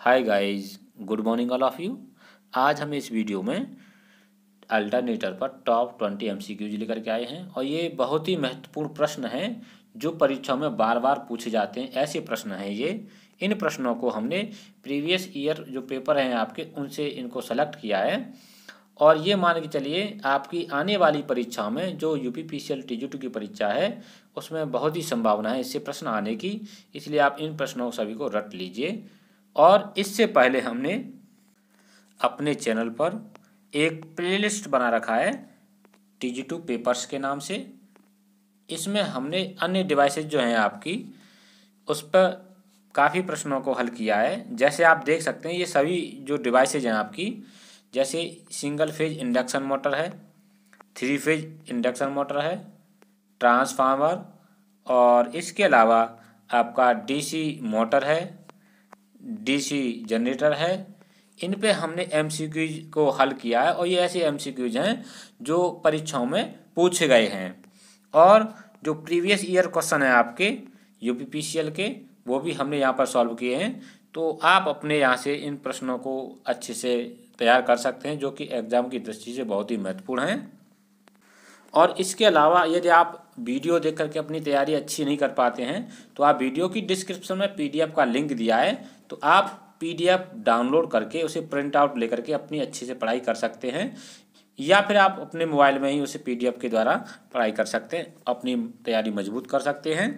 hi guys good morning all of you आज हम इस वीडियो में अल्टरनेटर पर टॉप ट्वेंटी एम सी लेकर के आए हैं और ये बहुत ही महत्वपूर्ण प्रश्न हैं जो परीक्षाओं में बार बार पूछे जाते हैं ऐसे प्रश्न हैं ये इन प्रश्नों को हमने प्रीवियस ईयर जो पेपर हैं आपके उनसे इनको सेलेक्ट किया है और ये मान के चलिए आपकी आने वाली परीक्षाओं में जो U P P C L T G two की परीक्षा है उसमें बहुत ही संभावना है इससे प्रश्न आने की इसलिए आप इन प्रश्नों सभी को रट लीजिए और इससे पहले हमने अपने चैनल पर एक प्लेलिस्ट बना रखा है टी टू पेपर्स के नाम से इसमें हमने अन्य डिवाइसेज जो हैं आपकी उस पर काफ़ी प्रश्नों को हल किया है जैसे आप देख सकते हैं ये सभी जो डिवाइसेज हैं आपकी जैसे सिंगल फेज इंडक्शन मोटर है थ्री फेज इंडक्शन मोटर है ट्रांसफार्मर और इसके अलावा आपका डीसी मोटर है डीसी जनरेटर है इन पे हमने एमसीक्यूज को हल किया है और ये ऐसे एमसीक्यूज हैं जो परीक्षाओं में पूछे गए हैं और जो प्रीवियस ईयर क्वेश्चन है आपके यूपीपीसीएल के वो भी हमने यहाँ पर सॉल्व किए हैं तो आप अपने यहाँ से इन प्रश्नों को अच्छे से तैयार कर सकते हैं जो कि एग्ज़ाम की दृष्टि से बहुत ही महत्वपूर्ण हैं और इसके अलावा यदि आप वीडियो देख करके अपनी तैयारी अच्छी नहीं कर पाते हैं तो आप वीडियो की डिस्क्रिप्शन में पीडीएफ का लिंक दिया है तो आप पीडीएफ डाउनलोड करके उसे प्रिंट आउट लेकर के अपनी अच्छे से पढ़ाई कर सकते हैं या फिर आप अपने मोबाइल में ही उसे पीडीएफ के द्वारा पढ़ाई कर सकते हैं अपनी तैयारी मजबूत कर सकते हैं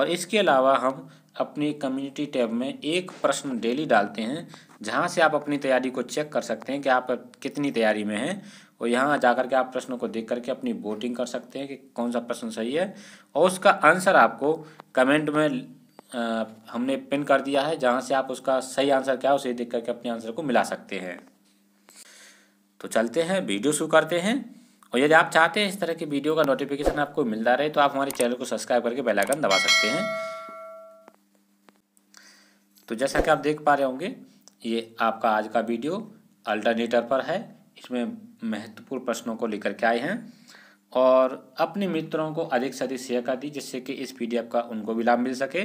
और इसके अलावा हम अपनी कम्युनिटी टैब में एक प्रश्न डेली डालते हैं जहाँ से आप अपनी तैयारी को चेक कर सकते हैं कि आप कितनी तैयारी में हैं और यहाँ जाकर के आप प्रश्नों को देख करके अपनी वोटिंग कर सकते हैं कि कौन सा प्रश्न सही है और उसका आंसर आपको कमेंट में हमने पिन कर दिया है जहाँ से आप उसका सही आंसर क्या है उसे देख करके अपने आंसर को मिला सकते हैं तो चलते हैं वीडियो शुरू करते हैं और यदि आप चाहते हैं इस तरह की वीडियो का नोटिफिकेशन आपको मिलता रहे तो आप हमारे चैनल को सब्सक्राइब करके बेल आइकन दबा सकते हैं तो जैसा कि आप देख पा रहे होंगे ये आपका आज का वीडियो अल्टरनेटर पर है इसमें महत्वपूर्ण प्रश्नों को लेकर के आए हैं और अपने मित्रों को अधिक से अधिक शेयर कर दी जिससे कि इस पीडीएफ का उनको भी लाभ मिल सके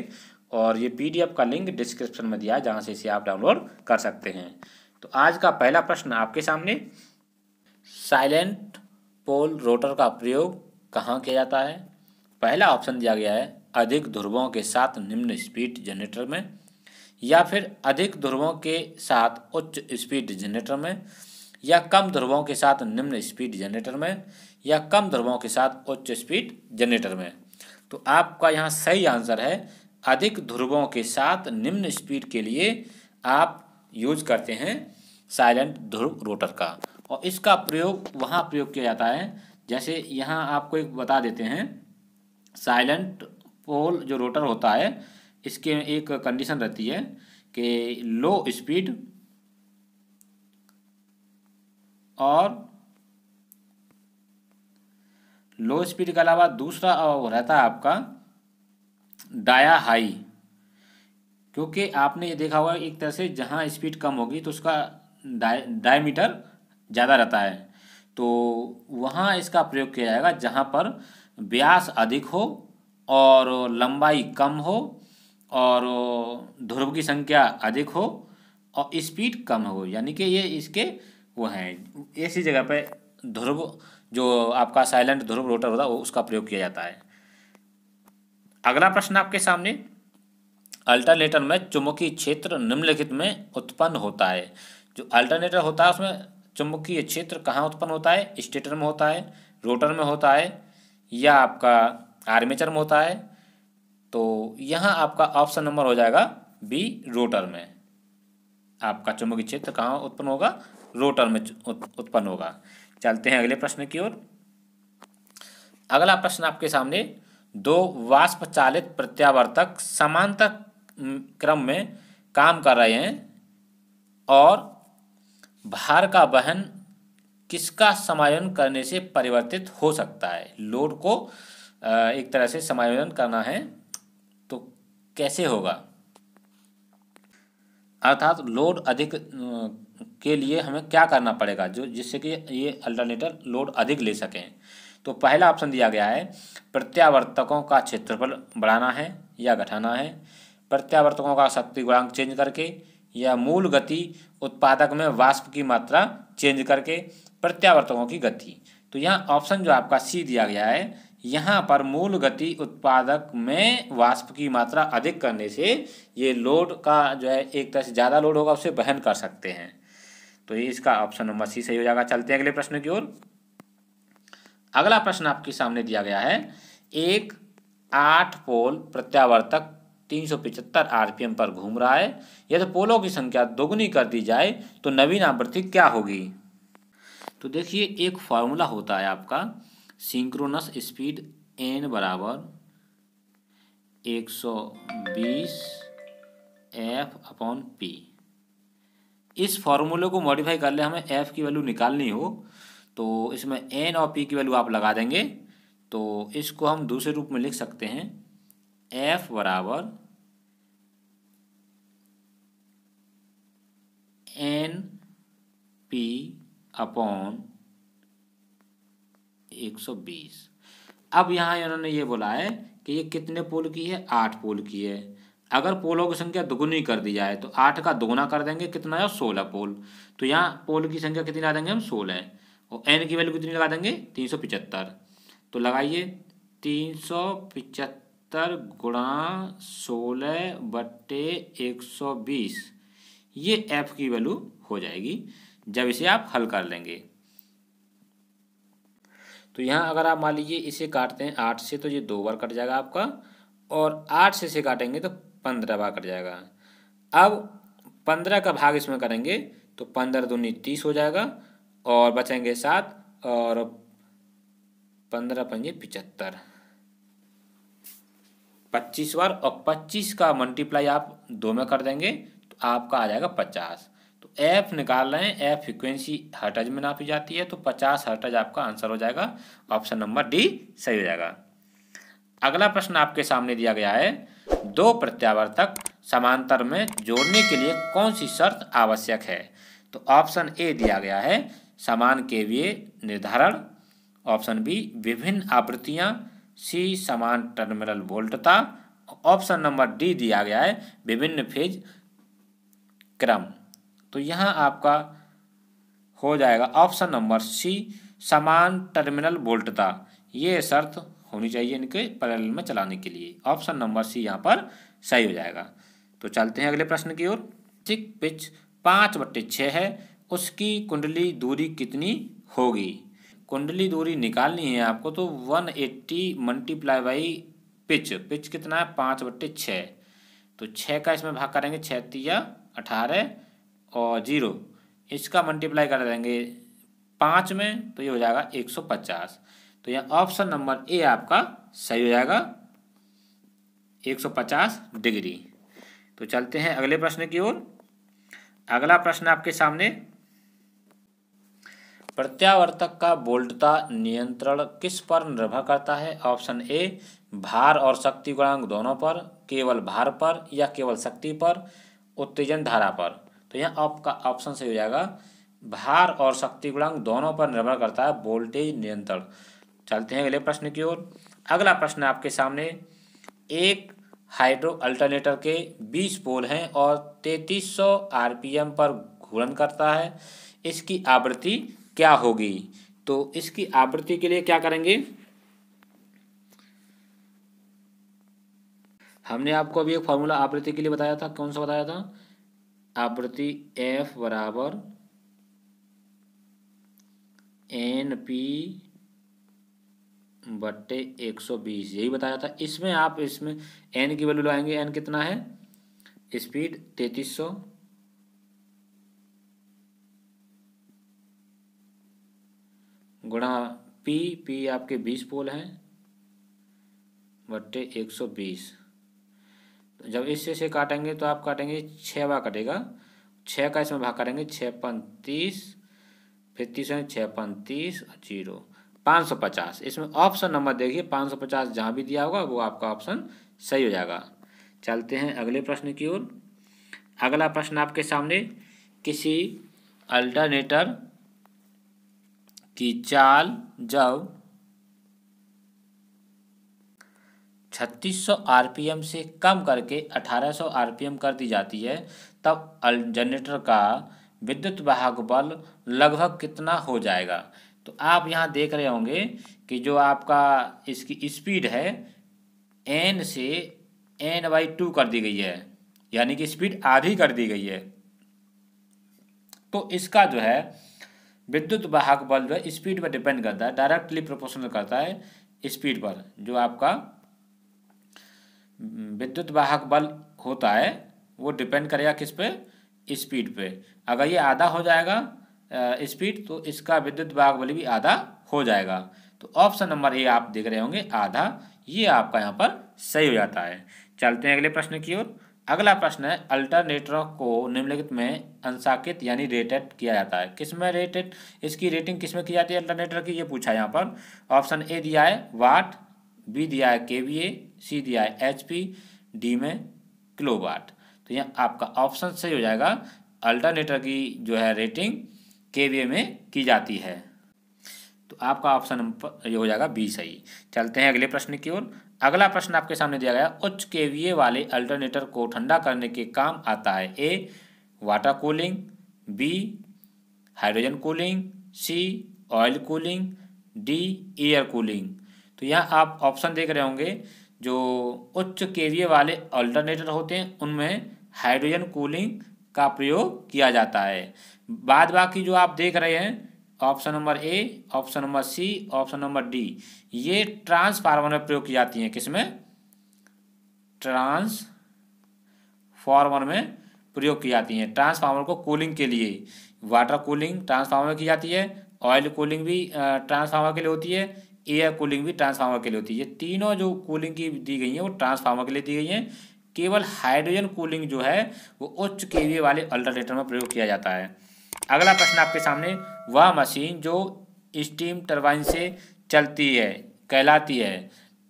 और ये पीडीएफ का लिंक डिस्क्रिप्शन में दिया है जहाँ से इसे आप डाउनलोड कर सकते हैं तो आज का पहला प्रश्न आपके सामने साइलेंट पोल रोटर का प्रयोग कहाँ किया जाता है पहला ऑप्शन दिया गया है अधिक ध्रुवों के साथ निम्न स्पीड जनरेटर में या फिर अधिक ध्रुवों के साथ उच्च स्पीड जनरेटर में या कम ध्रुवों के साथ निम्न स्पीड जनरेटर में या कम ध्रुवों के साथ उच्च स्पीड जनरेटर में तो आपका यहाँ सही आंसर है अधिक ध्रुवों के साथ निम्न स्पीड के लिए आप यूज करते हैं साइलेंट ध्रुव रोटर का और इसका प्रयोग वहाँ प्रयोग किया जाता है जैसे यहाँ आपको एक बता देते हैं साइलेंट पोल जो रोटर होता है इसके एक कंडीशन रहती है कि लो स्पीड और लो स्पीड के अलावा दूसरा रहता है आपका डाया हाई क्योंकि आपने ये देखा हुआ एक तरह से जहाँ स्पीड कम होगी तो उसका डाय डायमीटर ज़्यादा रहता है तो वहाँ इसका प्रयोग किया जाएगा जहाँ पर व्यास अधिक हो और लंबाई कम हो और ध्रुव की संख्या अधिक हो और स्पीड कम हो यानी कि ये इसके वो हैं ऐसी जगह पे ध्रुव जो आपका साइलेंट ध्रुव रोटर होता है वो उसका प्रयोग किया जाता है अगला प्रश्न आपके सामने अल्टरनेटर में चुम्बकीय क्षेत्र निम्नलिखित में उत्पन्न होता है जो अल्टरनेटर होता है उसमें चुम्बकीय क्षेत्र कहाँ उत्पन्न होता है स्टेटर में होता है रोटर में होता है या आपका आर्मेचर में होता है तो यहाँ आपका ऑप्शन नंबर हो जाएगा बी रोटर में आपका चुम्बकीय क्षेत्र कहाँ उत्पन्न होगा रोटर में उत्पन्न होगा चलते हैं अगले प्रश्न की ओर अगला प्रश्न आपके सामने दो वाष्प चालित प्रत्यावर्तक समांतर क्रम में काम कर रहे हैं और भार का वहन किसका समायोजन करने से परिवर्तित हो सकता है लोड को एक तरह से समायोजन करना है तो कैसे होगा अर्थात लोड अधिक के लिए हमें क्या करना पड़ेगा जो जिससे कि ये अल्टरनेटर लोड अधिक ले सकें तो पहला ऑप्शन दिया गया है प्रत्यावर्तकों का क्षेत्रफल बढ़ाना है या घटाना है प्रत्यावर्तकों का शक्ति गुणांक चेंज करके या मूल गति उत्पादक में वाष्प की मात्रा चेंज करके प्रत्यावर्तकों की गति तो यहाँ ऑप्शन जो आपका सी दिया गया है यहाँ पर मूल गति उत्पादक में वाष्प की मात्रा अधिक करने से ये लोड का जो है एक तरह से ज़्यादा लोड होगा उसे बहन कर सकते हैं तो ये इसका ऑप्शन नंबर सी सही हो जाएगा चलते हैं अगले प्रश्न की ओर अगला प्रश्न आपके सामने दिया गया है एक आठ पोल प्रत्यावर्तक तीन सौ पिचहत्तर आरपीएम पर घूम रहा है यदि पोलों की संख्या दोगुनी कर दी जाए तो नवीन आवृत्ति क्या होगी तो देखिए एक फॉर्मूला होता है आपका सिंक्रोनस स्पीड एन बराबर एक सौ बीस एफ अपॉन पी इस फॉर्मूले को मॉडिफाई कर ले हमें एफ की वैल्यू निकालनी हो तो इसमें एन और पी की वैल्यू आप लगा देंगे तो इसको हम दूसरे रूप में लिख सकते हैं एफ बराबर एन पी अपॉन एक सौ बीस अब यहाँ इन्होंने ये बोला है कि ये कितने पोल की है आठ पोल की है अगर पोलों की संख्या दुगुनी कर दी जाए तो आठ का दोगुना कर देंगे कितना है सोलह पोल तो यहाँ पोल की संख्या कितनी ला देंगे हम सोलह और एन की वैल्यू कितनी लगा देंगे तीन सौ पिचहत्तर तो लगाइए तीन सौ पिचहत्तर गुणा सोलह बट्टे एक सौ बीस ये एफ की वैल्यू हो जाएगी जब इसे आप हल कर लेंगे तो यहाँ अगर आप मान लीजिए इसे काटते हैं आठ से तो ये दो बार कट जाएगा आपका और आठ से इसे काटेंगे तो पंद्रह बार कट जाएगा अब पंद्रह का भाग इसमें करेंगे तो पंद्रह दूनी तीस हो जाएगा और बचेंगे सात और पंद्रह पंजे पिचहत्तर पच्चीस बार और पच्चीस का मल्टीप्लाई आप दो में कर देंगे तो आपका आ जाएगा पचास तो एफ निकाल रहे हैं एफ फ्रिक्वेंसी हर्टज में नापी जाती है तो पचास हर्टज आपका आंसर हो जाएगा ऑप्शन नंबर डी सही हो जाएगा अगला प्रश्न आपके सामने दिया गया है दो प्रत्यावर्तक समांतर में जोड़ने के लिए कौन सी शर्त आवश्यक है तो ऑप्शन ए दिया गया है समान केवीए निर्धारण ऑप्शन बी विभिन्न आवृत्तियाँ सी समान टर्मिनल वोल्टता ऑप्शन नंबर डी दिया गया है विभिन्न फेज क्रम तो यहाँ आपका हो जाएगा ऑप्शन नंबर सी समान टर्मिनल वोल्टता ये शर्त होनी चाहिए इनके पैरल में चलाने के लिए ऑप्शन नंबर सी यहाँ पर सही हो जाएगा तो चलते हैं अगले प्रश्न की ओर पिच पाँच बट्टे छः है उसकी कुंडली दूरी कितनी होगी कुंडली दूरी निकालनी है आपको तो 180 eighty multiply by pitch pitch कितना है पाँच बट्टे छः तो छः का इसमें भाग करेंगे छतिया अठारह और जीरो इसका मल्टीप्लाई कर देंगे पाँच में तो ये हो जाएगा एक सौ पचास तो यह ऑप्शन नंबर ए आपका सही हो जाएगा एक सौ पचास डिग्री तो चलते हैं अगले प्रश्न की ओर अगला प्रश्न आपके सामने प्रत्यावर्तक का बोल्टता नियंत्रण किस पर निर्भर करता है ऑप्शन ए भार और शक्ति गुणांक दोनों पर केवल भार पर या केवल शक्ति पर उत्तेजन धारा पर तो यहाँ आपका ऑप्शन सही हो जाएगा भार और शक्ति गुणांक दोनों पर निर्भर करता है वोल्टेज नियंत्रण चलते हैं अगले प्रश्न की ओर अगला प्रश्न आपके सामने एक हाइड्रो अल्टरनेटर के 20 पोल हैं और 3300 आरपीएम पर घूर्ण करता है इसकी आवृत्ति क्या होगी तो इसकी आवृत्ति के लिए क्या करेंगे हमने आपको अभी एक फॉर्मूला आवृत्ति के लिए बताया था कौन सा बताया था आवृत्ति एफ बराबर एन पी बट्टे एक सौ बीस यही बताया था इसमें आप इसमें एन की वैल्यू लगाएंगे एन कितना है स्पीड तैतीस सौ गुणा पी पी आपके बीस पोल हैं बट्टे एक सौ बीस तो जब इससे से काटेंगे तो आप काटेंगे छः बार कटेगा छः का इसमें भाग करेंगे छः पैंतीस फिर तीस छः पैंतीस जीरो पाँच सौ पचास इसमें ऑप्शन नंबर देखिए पाँच सौ पचास जहाँ भी दिया होगा वो आपका ऑप्शन सही हो जाएगा चलते हैं अगले प्रश्न की ओर अगला प्रश्न आपके सामने किसी अल्टरनेटर की चाल जब 3600 आरपीएम से कम करके 1800 आरपीएम कर दी जाती है तब जनरेटर का विद्युत वाहक बल लगभग कितना हो जाएगा तो आप यहाँ देख रहे होंगे कि जो आपका इसकी स्पीड है एन से एन बाई टू कर दी गई है यानी कि स्पीड आधी कर दी गई है तो इसका जो है विद्युत वाहक बल जो है स्पीड पर डिपेंड करता है डायरेक्टली प्रोपोर्शनल करता है स्पीड पर जो आपका हम्म, विद्युत वाहक बल होता है वो डिपेंड करेगा किस पे स्पीड पे अगर ये आधा हो जाएगा स्पीड तो इसका विद्युत वाहक बल भी आधा हो जाएगा तो ऑप्शन नंबर ए आप देख रहे होंगे आधा ये आपका यहाँ पर सही हो जाता है चलते हैं अगले प्रश्न की ओर अगला प्रश्न है अल्टरनेटरों को निम्नलिखित में अंशाकित यानी रेटेड किया जाता है किसमें रेटेड इसकी रेटिंग किसमें की जाती है अल्टरनेटर की ये पूछा है यहाँ पर ऑप्शन ए दिया है वाट बी दिया है के वी ए सी दिया है एच पी डी में किलो वाट तो यहाँ आपका ऑप्शन सही हो जाएगा अल्टरनेटर की जो है रेटिंग के वी ए में की जाती है तो आपका ऑप्शन ये हो जाएगा बी सही चलते हैं अगले प्रश्न की ओर अगला प्रश्न आपके सामने दिया गया उच्च केवीए वाले अल्टरनेटर को ठंडा करने के काम आता है A water cooling B hydrogen cooling C oil cooling D air cooling तो यहाँ आप ऑप्शन देख रहे होंगे जो उच्च केवीए वाले अल्टरनेटर होते हैं उनमें हाइड्रोजन कूलिंग का प्रयोग किया जाता है बाद बाकी जो आप देख रहे हैं option number A option number C option number D ये ट्रांसफार्मर में प्रयोग की जाती हैं किसमें ट्रांसफार्मर में प्रयोग की जाती हैं ट्रांसफार्मर को कूलिंग के लिए वाटर कूलिंग ट्रांसफार्मर की जाती है ऑयल कूलिंग भी ट्रांसफार्मर के लिए होती है एयर कूलिंग भी ट्रांसफार्मर के लिए होती है ये तीनों जो कूलिंग की दी गई हैं वो ट्रांसफार्मर के लिए दी गई हैं केवल हाइड्रोजन कूलिंग जो है वो उच्च केवी वाले अल्टरनेटर में प्रयोग किया जाता है अगला प्रश्न आपके सामने वह मशीन जो स्टीम टरबाइन से चलती है कहलाती है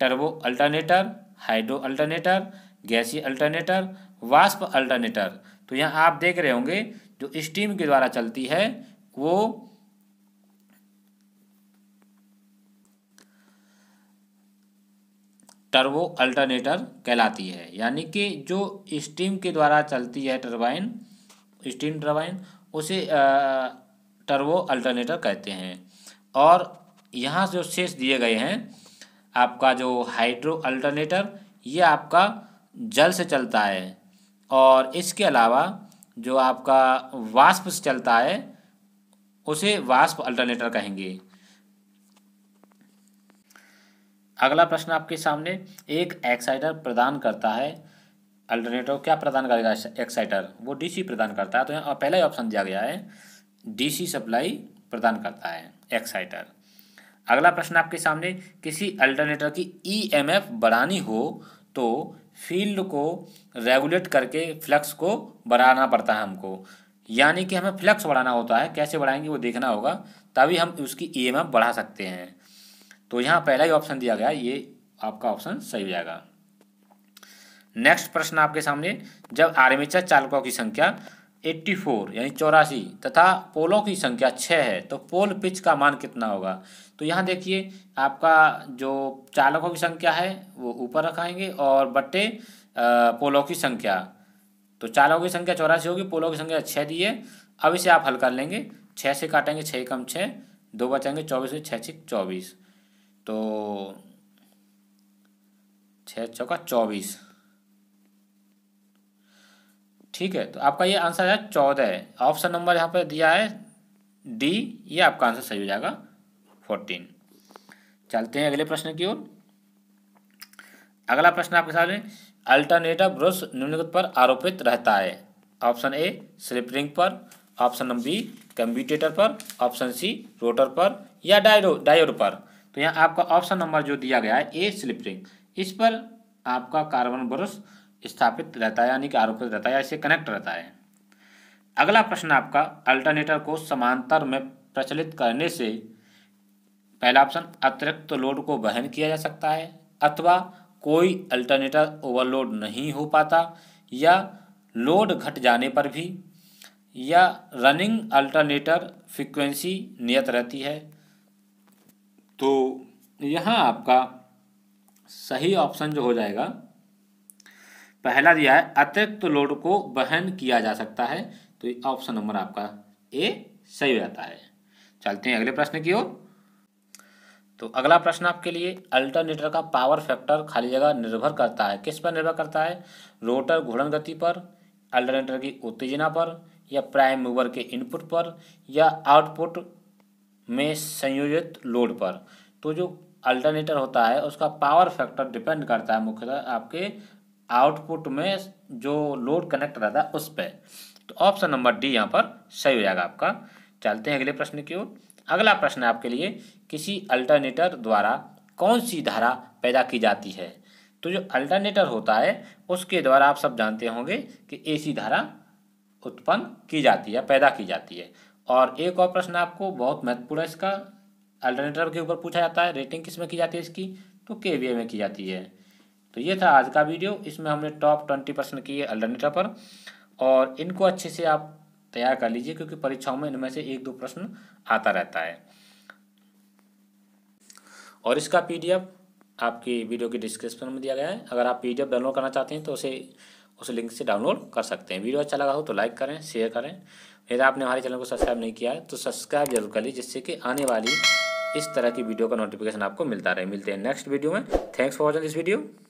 टर्बो अल्टरनेटर हाइड्रो अल्टरनेटर गैसी अल्टरनेटर वाष्प अल्टरनेटर तो यहाँ आप देख रहे होंगे जो स्टीम के द्वारा चलती है वो टर्बो अल्टरनेटर कहलाती है यानी कि जो स्टीम के द्वारा चलती है टरबाइन स्टीम टरबाइन उसे टर्बो अल्टरनेटर कहते हैं और यहाँ जो शेष दिए गए हैं आपका जो हाइड्रो अल्टरनेटर ये आपका जल से चलता है और इसके अलावा जो आपका वाष्प से चलता है उसे वाष्प अल्टरनेटर कहेंगे अगला प्रश्न आपके सामने एक एक्साइटर प्रदान करता है अल्टरनेटर क्या प्रदान करेगा एक्साइटर वो डीसी प्रदान करता है तो यहाँ पहला ही ऑप्शन दिया गया है डीसी सप्लाई प्रदान करता है एक्साइटर अगला प्रश्न आपके सामने किसी अल्टरनेटर की ईएमएफ e बढ़ानी हो तो फील्ड को रेगुलेट करके फ्लक्स को बढ़ाना पड़ता है हमको यानी कि हमें फ्लक्स बढ़ाना होता है कैसे बढ़ाएंगे वो देखना होगा तभी हम उसकी एफ e बढ़ा सकते हैं तो यहाँ पहला ही ऑप्शन दिया गया ये आपका ऑप्शन सही हो जाएगा नेक्स्ट प्रश्न आपके सामने जब आर्मेचर चालकों की संख्या 84 यानी चौरासी तथा पोलों की संख्या छः है तो पोल पिच का मान कितना होगा तो यहाँ देखिए आपका जो चालकों की संख्या है वो ऊपर रखाएंगे और बट्टे पोलों की संख्या तो चालकों की संख्या चौरासी होगी पोलों की संख्या छः दी है अब इसे आप हल कर लेंगे छः से काटेंगे छः कम छः दो बचेंगे चौबीस से छः छः चौबीस तो छः चौका चौबीस ठीक है तो आपका ये आंसर है चौदह ऑप्शन नंबर यहाँ पर दिया है डी ये आपका आंसर सही हो जाएगा फोर्टीन चलते हैं अगले प्रश्न की ओर अगला प्रश्न आपके सामने अल्टरनेटिव ब्रोस निम्नलिखित पर आरोपित रहता है ऑप्शन ए स्लिपरिंग पर ऑप्शन नंबर बी कंप्यूटेटर पर ऑप्शन सी रोटर पर या डायरो डायोड पर तो यहाँ आपका ऑप्शन नंबर जो दिया गया है ए स्लिपरिंग इस पर आपका कार्बन ब्रश स्थापित रहता है यानी कि आरोपित रहता है या कनेक्ट रहता है अगला प्रश्न आपका अल्टरनेटर को समांतर में प्रचलित करने से पहला ऑप्शन अतिरिक्त तो लोड को बहन किया जा सकता है अथवा कोई अल्टरनेटर ओवरलोड नहीं हो पाता या लोड घट जाने पर भी या रनिंग अल्टरनेटर फ्रिक्वेंसी नियत रहती है तो यहाँ आपका सही ऑप्शन जो हो जाएगा पहला दिया है अतिरिक्त लोड को बहन किया जा सकता है तो ऑप्शन नंबर आपका ए सही हो जाता है चलते हैं अगले प्रश्न की ओर तो अगला प्रश्न आपके लिए अल्टरनेटर का पावर फैक्टर खाली जगह निर्भर करता है किस पर निर्भर करता है रोटर घूर्णन गति पर अल्टरनेटर की उत्तेजना पर या प्राइम मूवर के इनपुट पर या आउटपुट में संयोजित लोड पर तो जो अल्टरनेटर होता है उसका पावर फैक्टर डिपेंड करता है मुख्यतः आपके आउटपुट में जो लोड कनेक्ट रहा था उस पर तो ऑप्शन नंबर डी यहाँ पर सही हो जाएगा आपका चलते हैं अगले प्रश्न की ओर अगला प्रश्न आपके लिए किसी अल्टरनेटर द्वारा कौन सी धारा पैदा की जाती है तो जो अल्टरनेटर होता है उसके द्वारा आप सब जानते होंगे कि एसी धारा उत्पन्न की जाती है पैदा की जाती है और एक और प्रश्न आपको बहुत महत्वपूर्ण है इसका अल्टरनेटर के ऊपर पूछा जाता है रेटिंग किस में की जाती है इसकी तो के में की जाती है तो ये था आज का वीडियो इसमें हमने टॉप ट्वेंटी परसेंट किए अल्टरनेटा पर और इनको अच्छे से आप तैयार कर लीजिए क्योंकि परीक्षाओं में इनमें से एक दो प्रश्न आता रहता है और इसका पीडीएफ आपकी वीडियो के डिस्क्रिप्शन में दिया गया है अगर आप पीडीएफ डाउनलोड करना चाहते हैं तो उसे उस लिंक से डाउनलोड कर सकते हैं वीडियो अच्छा लगा हो तो लाइक करें शेयर करें यदि आपने हमारे चैनल को सब्सक्राइब नहीं किया है तो सब्सक्राइब जरूर कर लीजिए जिससे कि आने वाली इस तरह की वीडियो का नोटिफिकेशन आपको मिलता रहे मिलते हैं नेक्स्ट वीडियो में thanks for watching this video